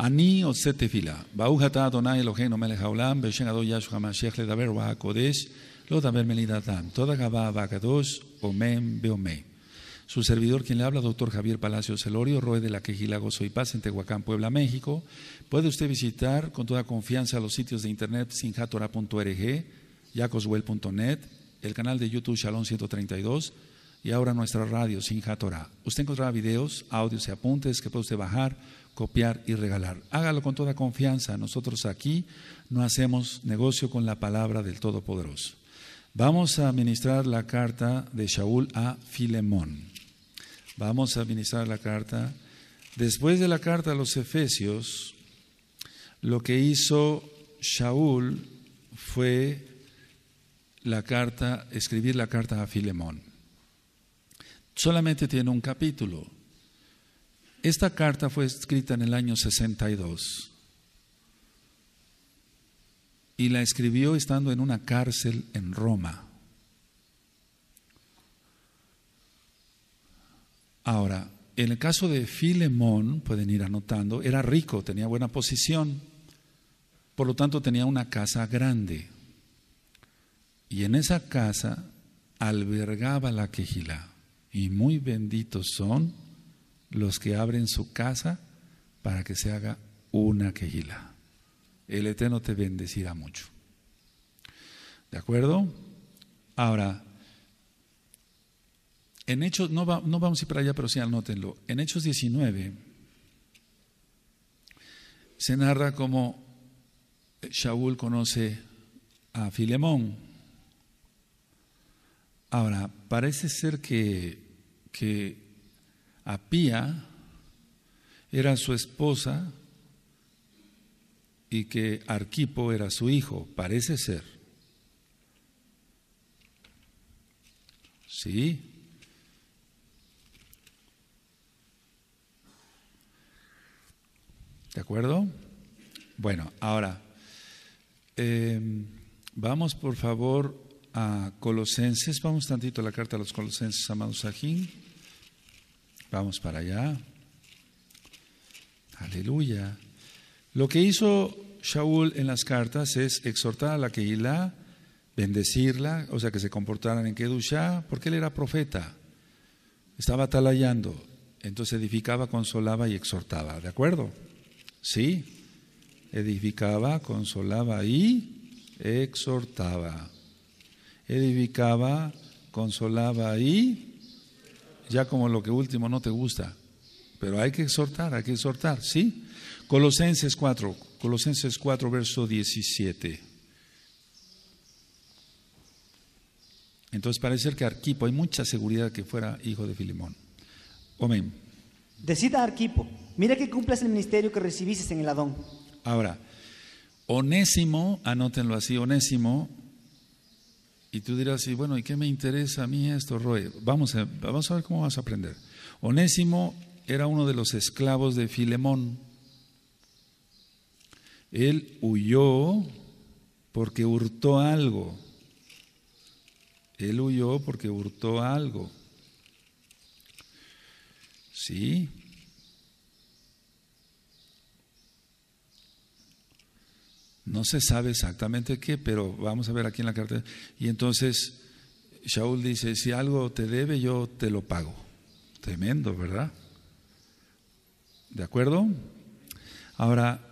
אני עושה תפילה, ברוך אתה אדוני אלוהינו מלך העולם, בשם אדון ישו המשיח לדבר והקודש, לא דבר מלידתם. תודה רבה והקדוש, Su servidor, quien le habla, doctor Javier Palacio Celorio, Roe de la Quejilago Soy Paz en Tehuacán, Puebla, México. Puede usted visitar con toda confianza los sitios de internet sinjatora.org, yacoswell.net, el canal de YouTube Shalom 132, y ahora nuestra radio Sinja Torah. Usted encontrará videos, audios y apuntes que puede usted bajar, copiar y regalar. Hágalo con toda confianza. Nosotros aquí no hacemos negocio con la palabra del Todopoderoso. Vamos a administrar la carta de Shaul a Filemón. Vamos a administrar la carta. Después de la carta a los Efesios, lo que hizo Shaul fue la carta, escribir la carta a Filemón solamente tiene un capítulo. Esta carta fue escrita en el año 62 y la escribió estando en una cárcel en Roma. Ahora, en el caso de Filemón, pueden ir anotando, era rico, tenía buena posición, por lo tanto tenía una casa grande. Y en esa casa albergaba la quejilá. Y muy benditos son los que abren su casa para que se haga una quejila. El Eterno te bendecirá mucho. ¿De acuerdo? Ahora, en Hechos, no, no vamos a ir para allá, pero sí anótenlo. En Hechos 19 se narra cómo Shaul conoce a Filemón. Ahora, parece ser que, que Apía era su esposa y que Arquipo era su hijo, parece ser. ¿Sí? ¿De acuerdo? Bueno, ahora, eh, vamos por favor a Colosenses, vamos tantito a la carta a los Colosenses, amados Sajín. Vamos para allá. Aleluya. Lo que hizo Shaul en las cartas es exhortar a la Keilah, bendecirla, o sea, que se comportaran en Kedushá, porque él era profeta. Estaba atalayando. entonces edificaba, consolaba y exhortaba, ¿de acuerdo? Sí, edificaba, consolaba y exhortaba edificaba, consolaba y ya como lo que último no te gusta, pero hay que exhortar, hay que exhortar, ¿sí? Colosenses 4, Colosenses 4, verso 17. Entonces parece que Arquipo, hay mucha seguridad que fuera hijo de Filimón. Amén. Decida Arquipo, mira que cumplas el ministerio que recibiste en el Adón. Ahora, Onésimo, anótenlo así, Onésimo y tú dirás, y bueno, ¿y qué me interesa a mí esto, Roy? Vamos a, vamos a ver cómo vas a aprender. Onésimo era uno de los esclavos de Filemón. Él huyó porque hurtó algo. Él huyó porque hurtó algo. ¿Sí? No se sabe exactamente qué, pero vamos a ver aquí en la carta. Y entonces Shaul dice, si algo te debe, yo te lo pago. Tremendo, ¿verdad? ¿De acuerdo? Ahora,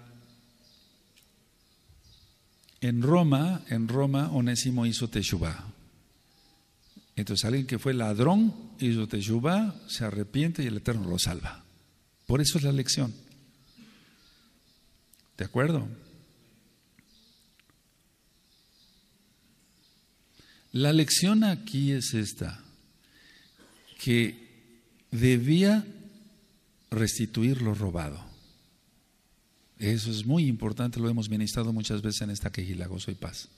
en Roma, en Roma, Onésimo hizo Teshuvah. Entonces alguien que fue ladrón hizo Teshuvah, se arrepiente y el Eterno lo salva. Por eso es la lección. ¿De acuerdo? La lección aquí es esta, que debía restituir lo robado. Eso es muy importante, lo hemos ministrado muchas veces en esta quejila, gozo y paz.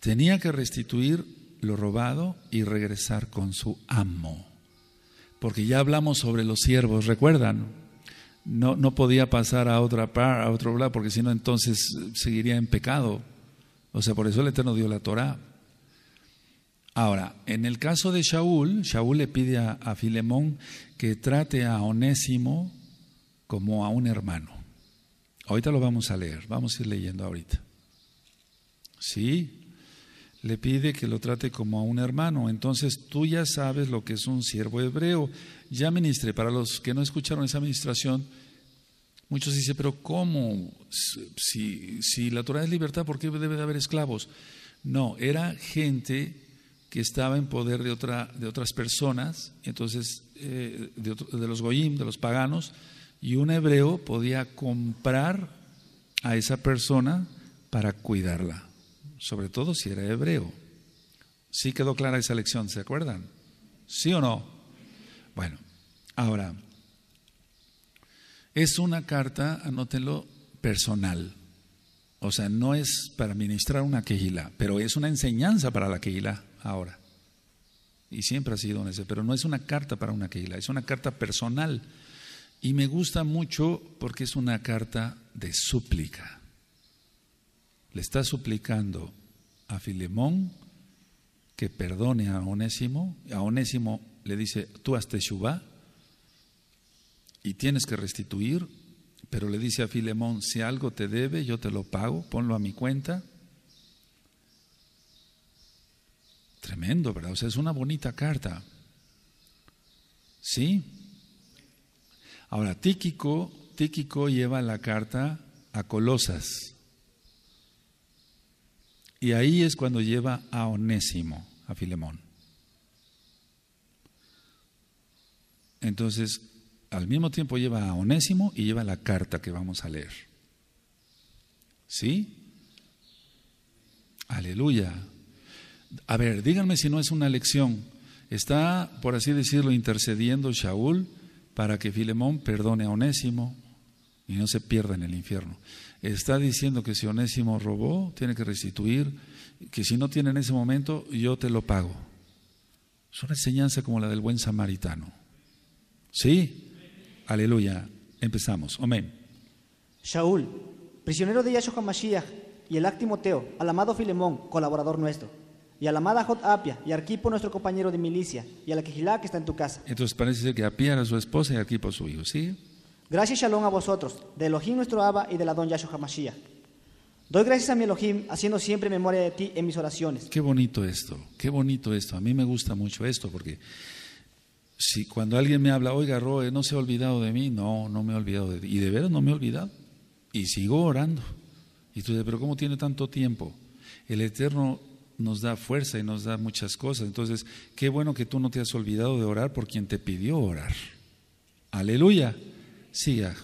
Tenía que restituir lo robado y regresar con su amo. Porque ya hablamos sobre los siervos, ¿recuerdan? No, no podía pasar a otra par, a otro lado, porque si no entonces eh, seguiría en pecado. O sea, por eso el Eterno dio la Torah Ahora, en el caso de Shaul, Shaul le pide a, Filemón que trate a Onésimo como a un hermano. Ahorita lo vamos a leer, vamos a ir leyendo ahorita. ¿Sí? Le pide que lo trate como a un hermano. Entonces tú ya sabes lo que es un siervo hebreo. Ya ministre, para los que no escucharon esa administración, muchos dicen, pero ¿cómo? Si, si la Torah es libertad, ¿por qué debe de haber esclavos? No, era gente que estaba en poder de, otra, de otras personas, entonces eh, de, los goyim, de los paganos, y un hebreo podía comprar a esa persona para cuidarla, sobre todo si era hebreo. Sí quedó clara esa lección, ¿se acuerdan? ¿Sí o no? Bueno, ahora, es una carta, anótenlo, personal. O sea, no es para ministrar una quejila, pero es una enseñanza para la quejila ahora. Y siempre ha sido ese, pero no es una carta para una Keilah, es una carta personal. Y me gusta mucho porque es una carta de súplica. Le está suplicando a Filemón que perdone a Onésimo. A Onésimo le dice, tú has Teshuvah y tienes que restituir, pero le dice a Filemón, si algo te debe, yo te lo pago, ponlo a mi cuenta. Tremendo, ¿verdad? O sea, es una bonita carta. ¿Sí? Ahora, Tíquico, Tíquico lleva la carta a Colosas. Y ahí es cuando lleva a Onésimo, a Filemón. Entonces, al mismo tiempo lleva a Onésimo y lleva la carta que vamos a leer. ¿Sí? Aleluya a ver, díganme si no es una lección. Está, por así decirlo, intercediendo Shaul para que Filemón perdone a Onésimo y no se pierda en el infierno. Está diciendo que si Onésimo robó, tiene que restituir, que si no tiene en ese momento, yo te lo pago. Es una enseñanza como la del buen samaritano. ¿Sí? Aleluya. Empezamos. Amén. Shaul, prisionero de Yahshua Mashiach, y el Teo, al amado Filemón, colaborador nuestro y a la amada Jot Apia, y a Arquipo, nuestro compañero de milicia, y a la Quejilá que está en tu casa. Entonces parece ser que Apia era su esposa y Arquipo su hijo, ¿sí? Gracias Shalom a vosotros, de Elohim nuestro Abba y de la Don Yahshua Hamashiach. Doy gracias a mi Elohim, haciendo siempre memoria de ti en mis oraciones. Qué bonito esto, qué bonito esto. A mí me gusta mucho esto porque si cuando alguien me habla, oiga, Roe, no se ha olvidado de mí, no, no me ha olvidado de ti. Y de veras no me ha olvidado. Y sigo orando. Y tú dices, pero ¿cómo tiene tanto tiempo? El Eterno nos da fuerza y nos da muchas cosas. Entonces, qué bueno que tú no te has olvidado de orar por quien te pidió orar. Aleluya. Siga.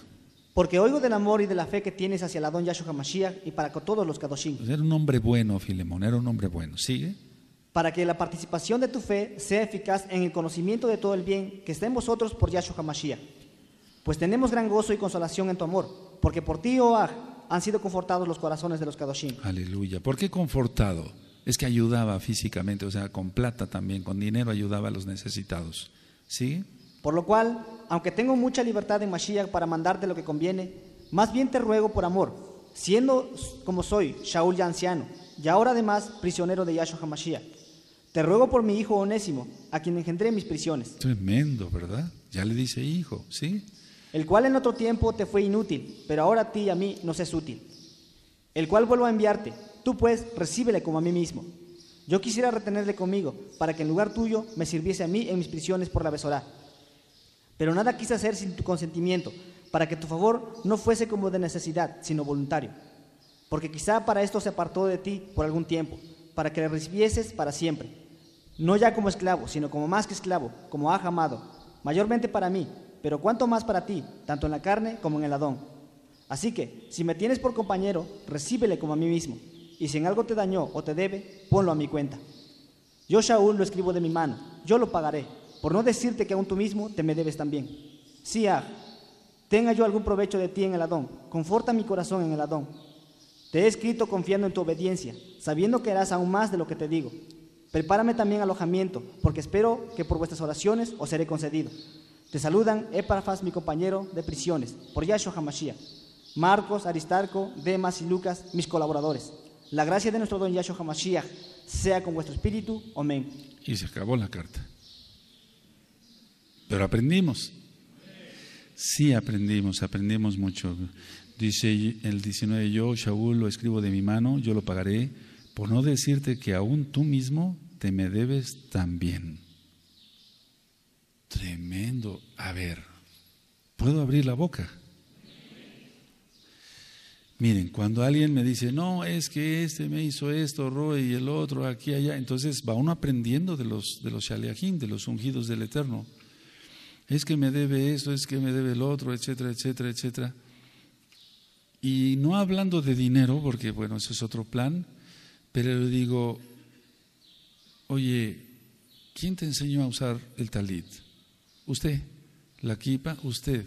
Porque oigo del amor y de la fe que tienes hacia la don Yahshua Mashiach y para con todos los Kadoshim. Era un hombre bueno, Filemón, era un hombre bueno. Sigue. Para que la participación de tu fe sea eficaz en el conocimiento de todo el bien que está en vosotros por Yahshua Mashiach. Pues tenemos gran gozo y consolación en tu amor, porque por ti, oh han sido confortados los corazones de los Kadoshim. Aleluya. ¿Por qué confortado? Es que ayudaba físicamente, o sea, con plata también, con dinero ayudaba a los necesitados. ¿Sí? Por lo cual, aunque tengo mucha libertad en Mashiach para mandarte lo que conviene, más bien te ruego por amor, siendo como soy, Shaul ya anciano, y ahora además prisionero de Yahshua Hamashiach. Te ruego por mi hijo Onésimo, a quien engendré mis prisiones. Tremendo, ¿verdad? Ya le dice hijo, ¿sí? El cual en otro tiempo te fue inútil, pero ahora a ti y a mí nos es útil el cual vuelvo a enviarte. Tú pues recíbele como a mí mismo. Yo quisiera retenerle conmigo, para que en lugar tuyo me sirviese a mí en mis prisiones por la besorá. Pero nada quise hacer sin tu consentimiento, para que tu favor no fuese como de necesidad, sino voluntario. Porque quizá para esto se apartó de ti por algún tiempo, para que le recibieses para siempre. No ya como esclavo, sino como más que esclavo, como ha amado, mayormente para mí, pero cuanto más para ti, tanto en la carne como en el Adón Así que, si me tienes por compañero, recíbele como a mí mismo, y si en algo te dañó o te debe, ponlo a mi cuenta. Yo, Shaul, lo escribo de mi mano, yo lo pagaré, por no decirte que aún tú mismo te me debes también. Si, sí, ah, tenga yo algún provecho de ti en el Adón, conforta mi corazón en el Adón. Te he escrito confiando en tu obediencia, sabiendo que harás aún más de lo que te digo. Prepárame también alojamiento, porque espero que por vuestras oraciones os seré concedido. Te saludan Epafas, mi compañero de prisiones, por Yahshua Hamashia. Marcos, Aristarco, Demas y Lucas, mis colaboradores. La gracia de nuestro don Yahshua Hamashiach sea con vuestro espíritu. Amén. Y se acabó la carta. Pero aprendimos. Sí, aprendimos, aprendimos mucho. Dice el 19, yo, Shaul, lo escribo de mi mano, yo lo pagaré, por no decirte que aún tú mismo te me debes también. Tremendo. A ver, ¿puedo abrir la boca? Miren, cuando alguien me dice, no, es que este me hizo esto, Roy, y el otro, aquí, allá, entonces va uno aprendiendo de los, de los de los ungidos del Eterno. Es que me debe esto, es que me debe el otro, etcétera, etcétera, etcétera. Y no hablando de dinero, porque bueno, ese es otro plan, pero le digo, oye, ¿quién te enseñó a usar el talit? Usted, la kipa, usted.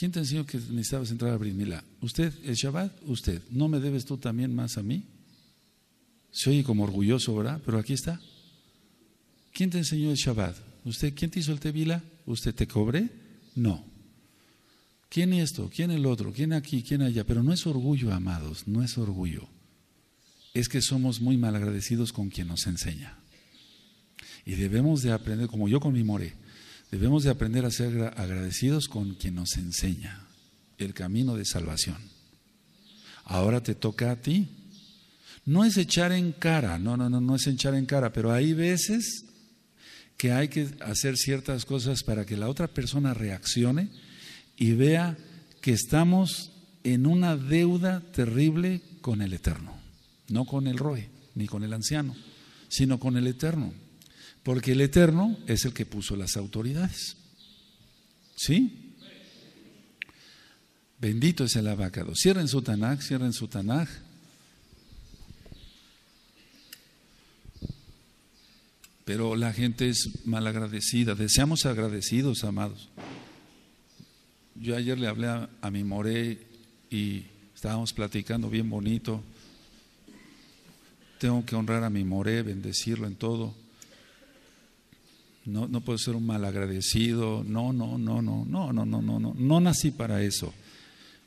¿Quién te enseñó que necesitabas entrar a Brismila? ¿Usted, el Shabbat? Usted. ¿No me debes tú también más a mí? Se oye como orgulloso, ¿verdad? Pero aquí está. ¿Quién te enseñó el Shabbat? ¿Usted? ¿Quién te hizo el Tevila? ¿Usted te cobré? No. ¿Quién esto? ¿Quién el otro? ¿Quién aquí? ¿Quién allá? Pero no es orgullo, amados, no es orgullo. Es que somos muy malagradecidos con quien nos enseña. Y debemos de aprender, como yo con mi more, Debemos de aprender a ser agradecidos con quien nos enseña el camino de salvación. Ahora te toca a ti. No es echar en cara, no, no, no, no es echar en cara, pero hay veces que hay que hacer ciertas cosas para que la otra persona reaccione y vea que estamos en una deuda terrible con el Eterno, no con el Roe, ni con el anciano, sino con el Eterno. Porque el Eterno es el que puso las autoridades. ¿Sí? Bendito es el abacado. Cierren su Tanaj, cierren su Tanaj. Pero la gente es malagradecida. Deseamos agradecidos, amados. Yo ayer le hablé a, a mi moré y estábamos platicando bien bonito. Tengo que honrar a mi moré, bendecirlo en todo no, puedo ser un agradecido no, no, no, no, no, no, no, no, no, no nací para eso.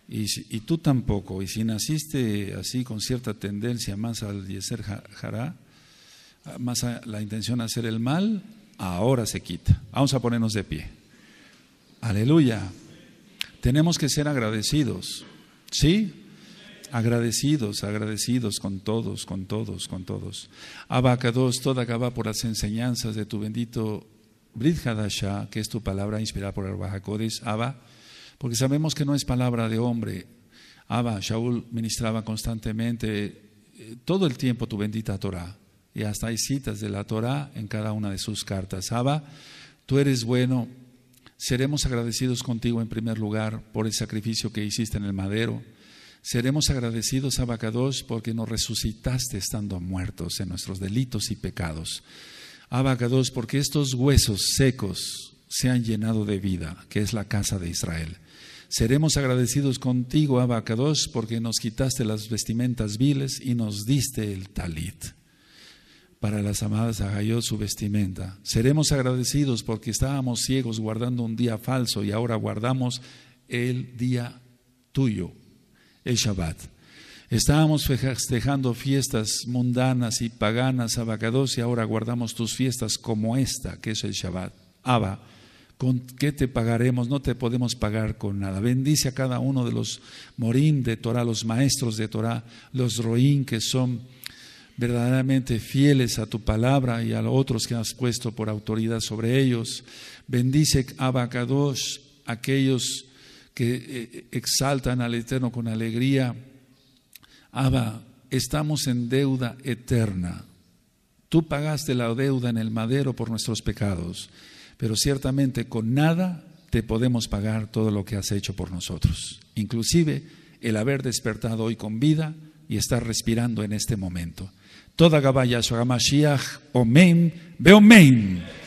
Y, tú tampoco. Y si naciste así con cierta tendencia más al yeser jara más a la intención de hacer el mal, ahora se quita. Vamos a ponernos de pie. Aleluya. Tenemos que ser agradecidos. ¿Sí? Agradecidos, agradecidos con todos, con todos, con todos. Abacados, toda acaba por las enseñanzas de tu bendito Brit que es tu palabra inspirada por el Abba, porque sabemos que no es palabra de hombre. Abba, Shaul ministraba constantemente, eh, todo el tiempo tu bendita Torah. Y hasta hay citas de la Torah en cada una de sus cartas. Abba, tú eres bueno. Seremos agradecidos contigo en primer lugar por el sacrificio que hiciste en el madero. Seremos agradecidos, Abacados, porque nos resucitaste estando muertos en nuestros delitos y pecados. Abacados, porque estos huesos secos se han llenado de vida, que es la casa de Israel. Seremos agradecidos contigo, Abacados, porque nos quitaste las vestimentas viles y nos diste el talit. Para las amadas agalló su vestimenta. Seremos agradecidos porque estábamos ciegos guardando un día falso y ahora guardamos el día tuyo, el Shabbat. Estábamos festejando fiestas mundanas y paganas, abacados, y ahora guardamos tus fiestas como esta, que es el Shabbat. Abba, ¿con qué te pagaremos? No te podemos pagar con nada. Bendice a cada uno de los morín de Torah, los maestros de Torah, los roín que son verdaderamente fieles a tu palabra y a los otros que has puesto por autoridad sobre ellos. Bendice abacados aquellos que eh, exaltan al Eterno con alegría Abba, estamos en deuda eterna. Tú pagaste la deuda en el madero por nuestros pecados, pero ciertamente con nada te podemos pagar todo lo que has hecho por nosotros, inclusive el haber despertado hoy con vida y estar respirando en este momento. Toda Gabaya Shahamashiach, Omen, Beomen.